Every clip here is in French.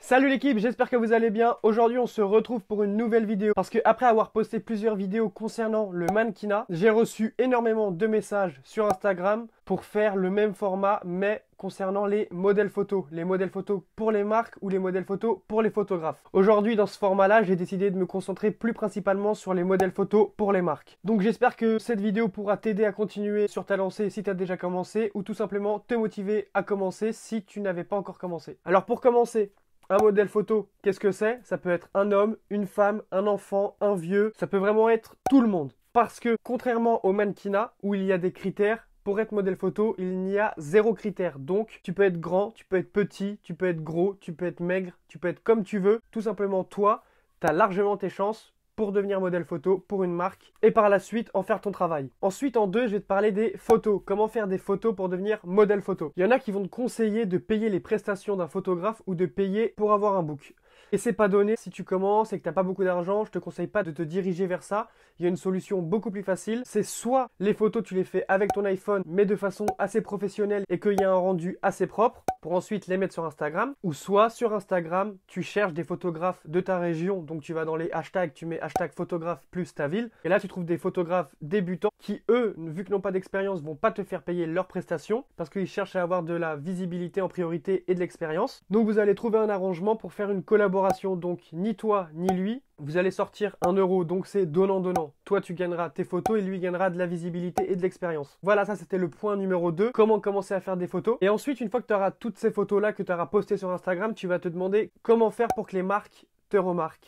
Salut l'équipe, j'espère que vous allez bien. Aujourd'hui, on se retrouve pour une nouvelle vidéo parce que après avoir posté plusieurs vidéos concernant le mannequinat, j'ai reçu énormément de messages sur Instagram pour faire le même format mais concernant les modèles photos, les modèles photos pour les marques ou les modèles photos pour les photographes. Aujourd'hui, dans ce format-là, j'ai décidé de me concentrer plus principalement sur les modèles photos pour les marques. Donc j'espère que cette vidéo pourra t'aider à continuer sur ta lancée si tu as déjà commencé ou tout simplement te motiver à commencer si tu n'avais pas encore commencé. Alors pour commencer, un modèle photo, qu'est-ce que c'est Ça peut être un homme, une femme, un enfant, un vieux, ça peut vraiment être tout le monde. Parce que contrairement au mannequinat, où il y a des critères, pour être modèle photo, il n'y a zéro critère. Donc, tu peux être grand, tu peux être petit, tu peux être gros, tu peux être maigre, tu peux être comme tu veux. Tout simplement, toi, tu as largement tes chances pour devenir modèle photo pour une marque et par la suite en faire ton travail. Ensuite, en deux, je vais te parler des photos. Comment faire des photos pour devenir modèle photo Il y en a qui vont te conseiller de payer les prestations d'un photographe ou de payer pour avoir un book. Et c'est pas donné, si tu commences et que t'as pas beaucoup d'argent, je te conseille pas de te diriger vers ça. Il y a une solution beaucoup plus facile, c'est soit les photos tu les fais avec ton iPhone, mais de façon assez professionnelle et qu'il y a un rendu assez propre, pour ensuite les mettre sur Instagram, ou soit sur Instagram, tu cherches des photographes de ta région, donc tu vas dans les hashtags, tu mets hashtag photographe plus ta ville, et là tu trouves des photographes débutants qui, eux, vu qu'ils n'ont pas d'expérience, vont pas te faire payer leurs prestations, parce qu'ils cherchent à avoir de la visibilité en priorité et de l'expérience. Donc vous allez trouver un arrangement pour faire une collaboration donc ni toi ni lui. Vous allez sortir un euro, donc c'est donnant-donnant. Toi, tu gagneras tes photos et lui gagnera de la visibilité et de l'expérience. Voilà, ça c'était le point numéro 2, comment commencer à faire des photos. Et ensuite, une fois que tu auras toutes ces photos-là que tu auras posté sur Instagram, tu vas te demander comment faire pour que les marques te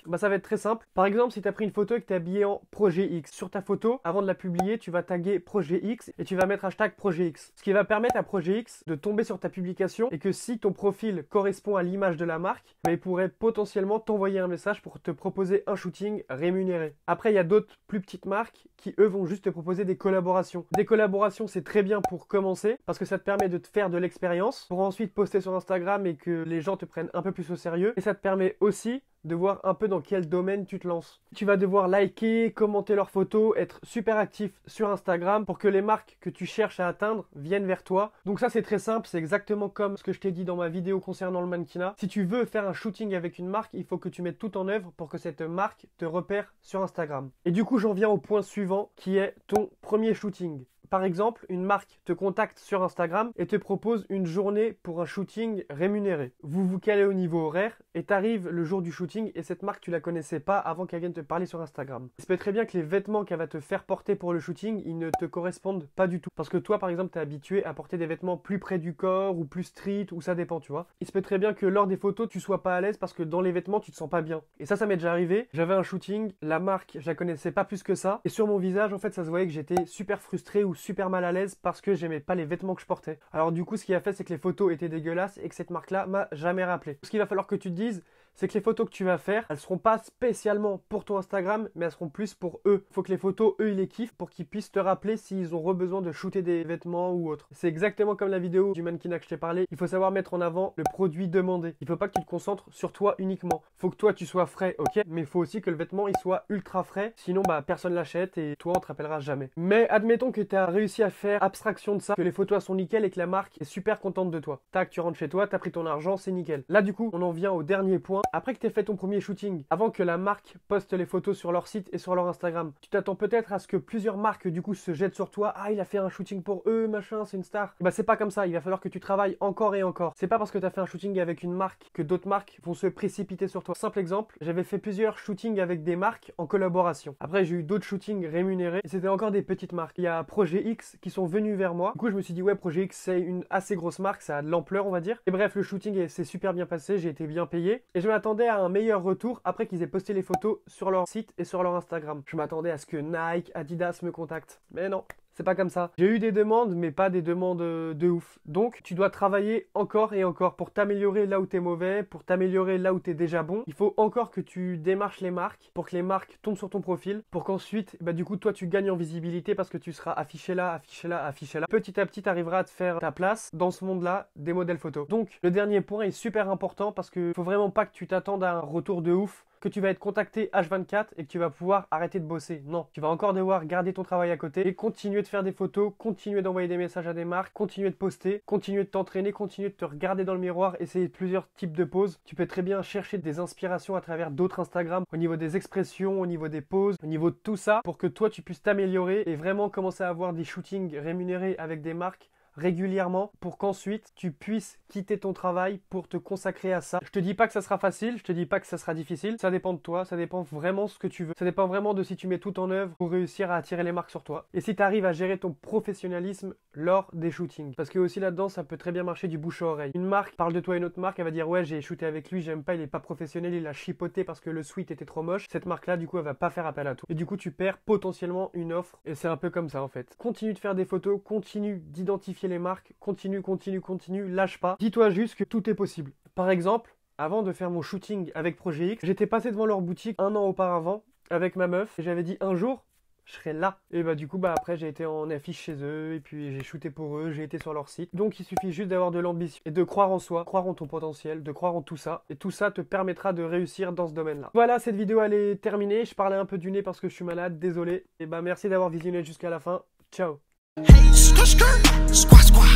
Bah ça va être très simple. Par exemple, si tu as pris une photo et que tu es habillé en projet X, sur ta photo, avant de la publier, tu vas taguer projet X et tu vas mettre hashtag projet X. Ce qui va permettre à projet X de tomber sur ta publication et que si ton profil correspond à l'image de la marque, bah, il pourrait potentiellement t'envoyer un message pour te proposer un shooting rémunéré. Après, il y a d'autres plus petites marques qui eux vont juste te proposer des collaborations. Des collaborations, c'est très bien pour commencer parce que ça te permet de te faire de l'expérience pour ensuite poster sur Instagram et que les gens te prennent un peu plus au sérieux et ça te permet aussi de voir un peu dans quel domaine tu te lances. Tu vas devoir liker, commenter leurs photos, être super actif sur Instagram pour que les marques que tu cherches à atteindre viennent vers toi. Donc ça c'est très simple, c'est exactement comme ce que je t'ai dit dans ma vidéo concernant le mannequinat. Si tu veux faire un shooting avec une marque, il faut que tu mettes tout en œuvre pour que cette marque te repère sur Instagram. Et du coup j'en viens au point suivant qui est ton premier shooting. Par exemple, une marque te contacte sur Instagram et te propose une journée pour un shooting rémunéré. Vous vous calez au niveau horaire et t'arrives le jour du shooting et cette marque tu la connaissais pas avant qu'elle vienne te parler sur Instagram. Il se peut très bien que les vêtements qu'elle va te faire porter pour le shooting, ils ne te correspondent pas du tout. Parce que toi par exemple es habitué à porter des vêtements plus près du corps ou plus street ou ça dépend tu vois. Il se peut très bien que lors des photos tu sois pas à l'aise parce que dans les vêtements tu te sens pas bien. Et ça ça m'est déjà arrivé. J'avais un shooting, la marque je la connaissais pas plus que ça et sur mon visage en fait ça se voyait que j'étais super frustré ou super mal à l'aise parce que j'aimais pas les vêtements que je portais. Alors du coup, ce qui a fait, c'est que les photos étaient dégueulasses et que cette marque-là m'a jamais rappelé. Ce qu'il va falloir que tu te dises, c'est que les photos que tu vas faire, elles seront pas spécialement pour ton Instagram, mais elles seront plus pour eux. Faut que les photos, eux, ils les kiffent pour qu'ils puissent te rappeler s'ils ont besoin de shooter des vêtements ou autre. C'est exactement comme la vidéo du mannequinat que je t'ai parlé. Il faut savoir mettre en avant le produit demandé. Il faut pas que tu te concentres sur toi uniquement. Faut que toi, tu sois frais, ok, mais faut aussi que le vêtement, il soit ultra frais. Sinon, bah, personne l'achète et toi, on te rappellera jamais. Mais admettons que tu as réussi à faire abstraction de ça, que les photos sont nickel et que la marque est super contente de toi. Tac, tu rentres chez toi, t'as pris ton argent, c'est nickel. Là, du coup, on en vient au dernier point Hein. Après que tu aies fait ton premier shooting, avant que la marque poste les photos sur leur site et sur leur Instagram, tu t'attends peut-être à ce que plusieurs marques du coup se jettent sur toi. Ah, il a fait un shooting pour eux, machin, c'est une star. Bah, c'est pas comme ça. Il va falloir que tu travailles encore et encore. C'est pas parce que tu as fait un shooting avec une marque que d'autres marques vont se précipiter sur toi. Simple exemple, j'avais fait plusieurs shootings avec des marques en collaboration. Après, j'ai eu d'autres shootings rémunérés c'était encore des petites marques. Il y a Projet X qui sont venus vers moi. Du coup, je me suis dit, ouais, Projet X, c'est une assez grosse marque, ça a de l'ampleur, on va dire. Et bref, le shooting s'est super bien passé, j'ai été bien payé. Et m'attendais à un meilleur retour après qu'ils aient posté les photos sur leur site et sur leur Instagram. Je m'attendais à ce que Nike, Adidas me contactent. Mais non. C'est pas comme ça. J'ai eu des demandes, mais pas des demandes euh, de ouf. Donc, tu dois travailler encore et encore pour t'améliorer là où t'es mauvais, pour t'améliorer là où t'es déjà bon. Il faut encore que tu démarches les marques pour que les marques tombent sur ton profil, pour qu'ensuite, bah, du coup, toi, tu gagnes en visibilité parce que tu seras affiché là, affiché là, affiché là. Petit à petit, arriveras à te faire ta place dans ce monde-là des modèles photos. Donc, le dernier point est super important parce que faut vraiment pas que tu t'attendes à un retour de ouf que tu vas être contacté H24 et que tu vas pouvoir arrêter de bosser. Non, tu vas encore devoir garder ton travail à côté et continuer de faire des photos, continuer d'envoyer des messages à des marques, continuer de poster, continuer de t'entraîner, continuer de te regarder dans le miroir, essayer plusieurs types de poses. Tu peux très bien chercher des inspirations à travers d'autres Instagram au niveau des expressions, au niveau des poses, au niveau de tout ça pour que toi tu puisses t'améliorer et vraiment commencer à avoir des shootings rémunérés avec des marques régulièrement pour qu'ensuite tu puisses quitter ton travail pour te consacrer à ça. Je te dis pas que ça sera facile, je te dis pas que ça sera difficile, ça dépend de toi, ça dépend vraiment de ce que tu veux, ça dépend vraiment de si tu mets tout en œuvre pour réussir à attirer les marques sur toi et si tu arrives à gérer ton professionnalisme lors des shootings parce que aussi là-dedans ça peut très bien marcher du bouche à oreille. Une marque parle de toi et une autre marque, elle va dire ouais, j'ai shooté avec lui, j'aime pas, il est pas professionnel, il a chipoté parce que le suite était trop moche. Cette marque là du coup, elle va pas faire appel à toi et du coup, tu perds potentiellement une offre et c'est un peu comme ça en fait. Continue de faire des photos, continue d'identifier les marques, continue, continue, continue, lâche pas. Dis-toi juste que tout est possible. Par exemple, avant de faire mon shooting avec Projet X, j'étais passé devant leur boutique un an auparavant avec ma meuf et j'avais dit un jour, je serai là. Et bah du coup bah après j'ai été en affiche chez eux et puis j'ai shooté pour eux, j'ai été sur leur site. Donc il suffit juste d'avoir de l'ambition et de croire en soi, croire en ton potentiel, de croire en tout ça et tout ça te permettra de réussir dans ce domaine-là. Voilà, cette vidéo elle est terminée, je parlais un peu du nez parce que je suis malade, désolé. Et bah merci d'avoir visionné jusqu'à la fin. Ciao. Hey, skirt, skirt, squat, squat,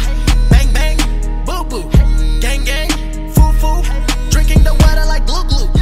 bang, bang, boo, boo, gang, gang, foo, foo, drinking the water like glue, glue.